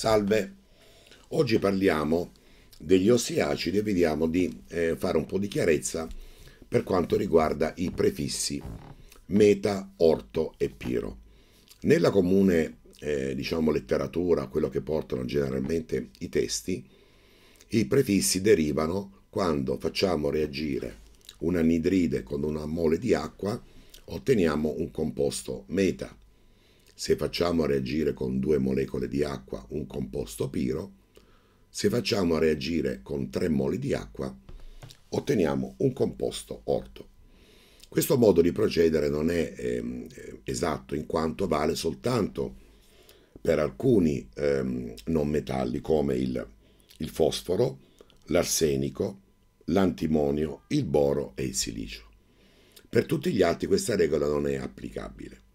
Salve, oggi parliamo degli ossiacidi e vediamo di eh, fare un po' di chiarezza per quanto riguarda i prefissi meta, orto e piro. Nella comune eh, diciamo letteratura, quello che portano generalmente i testi, i prefissi derivano quando facciamo reagire un anidride con una mole di acqua otteniamo un composto meta se facciamo reagire con due molecole di acqua un composto piro, se facciamo reagire con tre moli di acqua, otteniamo un composto orto. Questo modo di procedere non è ehm, esatto in quanto vale soltanto per alcuni ehm, non metalli come il, il fosforo, l'arsenico, l'antimonio, il boro e il silicio. Per tutti gli altri questa regola non è applicabile.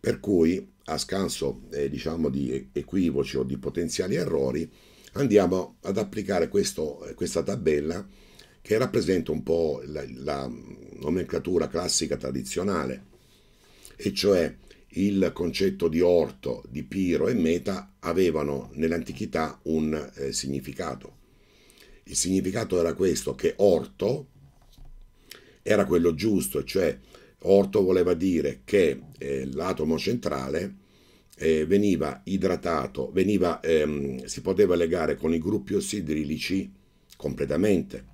Per cui, a scanso eh, diciamo di equivoci o di potenziali errori, andiamo ad applicare questo, eh, questa tabella che rappresenta un po' la, la nomenclatura classica tradizionale, e cioè il concetto di orto, di piro e meta avevano nell'antichità un eh, significato. Il significato era questo, che orto era quello giusto, cioè Orto voleva dire che eh, l'atomo centrale eh, veniva idratato, veniva, ehm, si poteva legare con i gruppi ossidrilici completamente.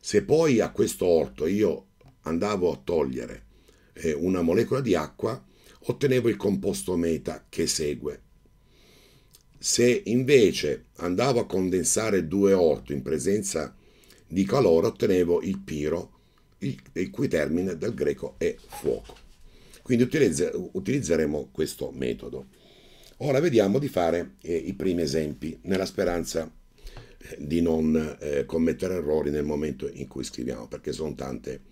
Se poi a questo orto io andavo a togliere eh, una molecola di acqua, ottenevo il composto meta che segue. Se invece andavo a condensare due orto in presenza di calore, ottenevo il piro il, il cui termine dal greco è fuoco. Quindi utilizza, utilizzeremo questo metodo. Ora vediamo di fare eh, i primi esempi nella speranza eh, di non eh, commettere errori nel momento in cui scriviamo, perché sono tante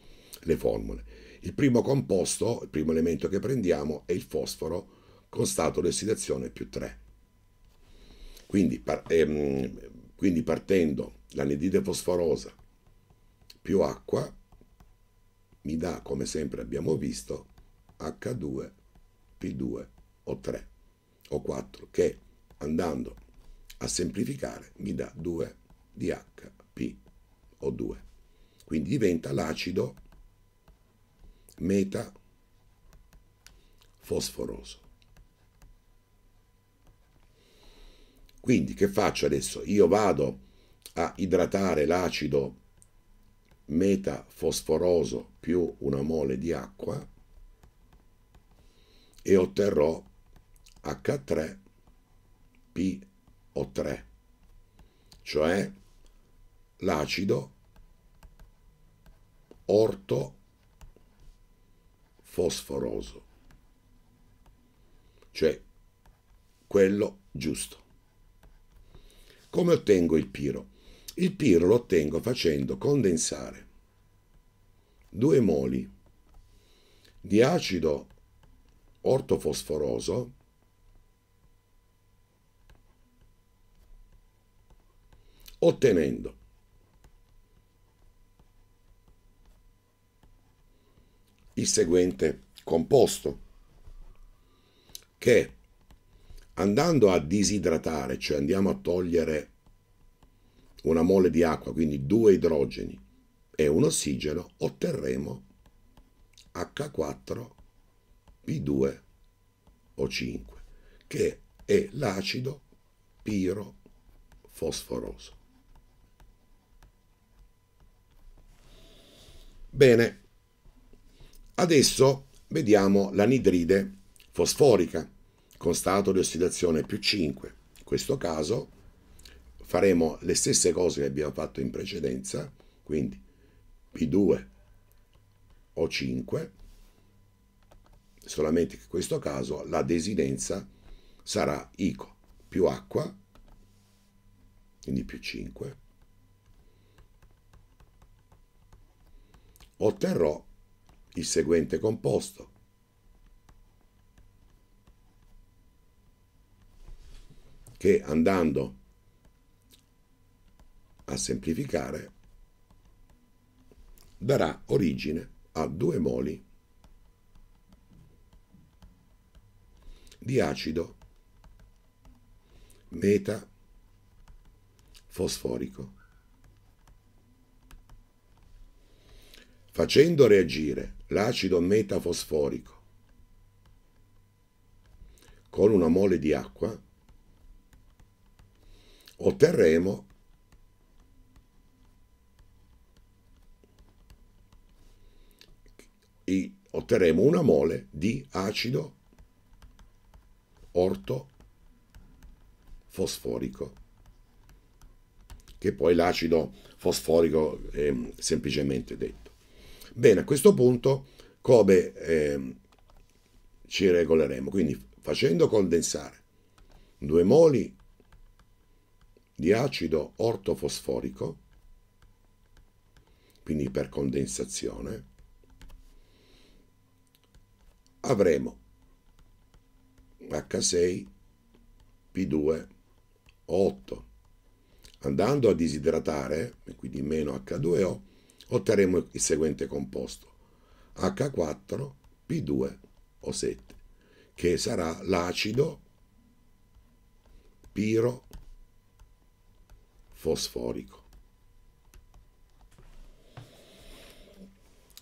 le formule. Il primo composto, il primo elemento che prendiamo è il fosforo con stato di ossidazione più 3. Quindi, par ehm, quindi partendo l'anidride fosforosa più acqua mi dà, come sempre abbiamo visto, H2, P2 o 3 o 4, che andando a semplificare mi dà 2 di HP o 2. Quindi diventa l'acido metafosforoso. Quindi che faccio adesso? Io vado a idratare l'acido meta fosforoso più una mole di acqua e otterrò H3PO3, cioè l'acido ortofosforoso, cioè quello giusto. Come ottengo il piro? Il pirro lo ottengo facendo condensare due moli di acido ortofosforoso ottenendo il seguente composto che andando a disidratare, cioè andiamo a togliere una mole di acqua, quindi due idrogeni e un ossigeno, otterremo H4P2O5, che è l'acido pirofosforoso. Bene, adesso vediamo l'anidride fosforica con stato di ossidazione più 5. In questo caso faremo le stesse cose che abbiamo fatto in precedenza, quindi P2 o 5, solamente che in questo caso la desidenza sarà ICO più acqua, quindi più 5, otterrò il seguente composto. che andando semplificare, darà origine a due moli di acido metafosforico. Facendo reagire l'acido metafosforico con una mole di acqua, otterremo e otterremo una mole di acido ortofosforico che poi l'acido fosforico è semplicemente detto. Bene, a questo punto come eh, ci regoleremo? Quindi facendo condensare due moli di acido ortofosforico, quindi per condensazione, avremo H6, P2, o 8. Andando a disidratare, quindi meno H2O, otterremo il seguente composto, H4, P2, O7, che sarà l'acido pirofosforico.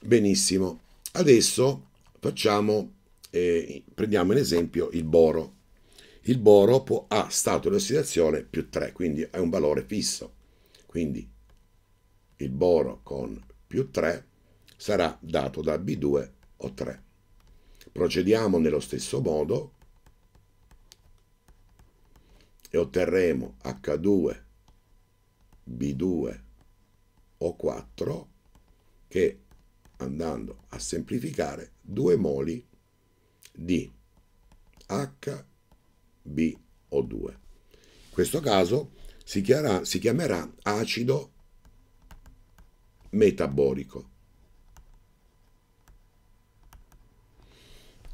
Benissimo, adesso Facciamo, eh, prendiamo in esempio il boro. Il boro può, ha stato di ossidazione più 3, quindi è un valore fisso. Quindi il boro con più 3 sarà dato da B2 o 3. Procediamo nello stesso modo e otterremo H2 B2 O4 che andando a semplificare 2 moli di HBO2. In questo caso si, chiara, si chiamerà acido metabolico.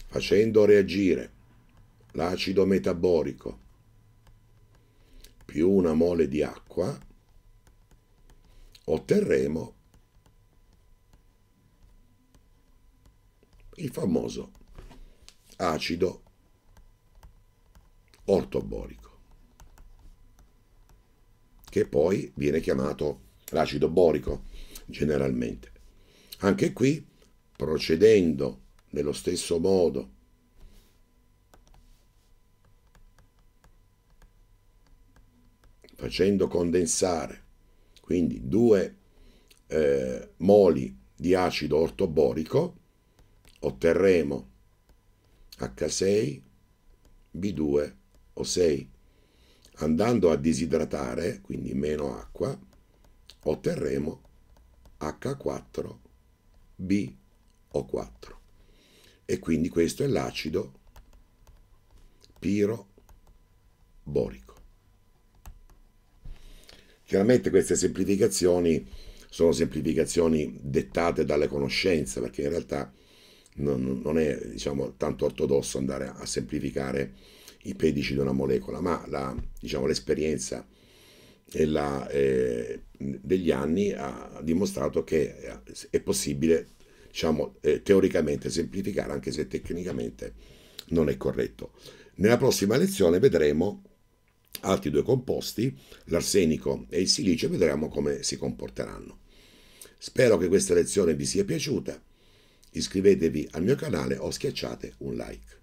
Facendo reagire l'acido metabolico più una mole di acqua, otterremo il famoso acido ortoborico, che poi viene chiamato l'acido borico generalmente. Anche qui, procedendo nello stesso modo, facendo condensare quindi due eh, moli di acido ortoborico otterremo H6, B2, O6. Andando a disidratare, quindi meno acqua, otterremo H4, B, O4. E quindi questo è l'acido piroborico. Chiaramente queste semplificazioni sono semplificazioni dettate dalle conoscenze, perché in realtà non, non è diciamo, tanto ortodosso andare a semplificare i pedici di una molecola, ma la, diciamo, l'esperienza la, eh, degli anni ha dimostrato che è possibile diciamo, eh, teoricamente semplificare, anche se tecnicamente non è corretto. Nella prossima lezione vedremo altri due composti, l'arsenico e il silicio, e vedremo come si comporteranno. Spero che questa lezione vi sia piaciuta Iscrivetevi al mio canale o schiacciate un like.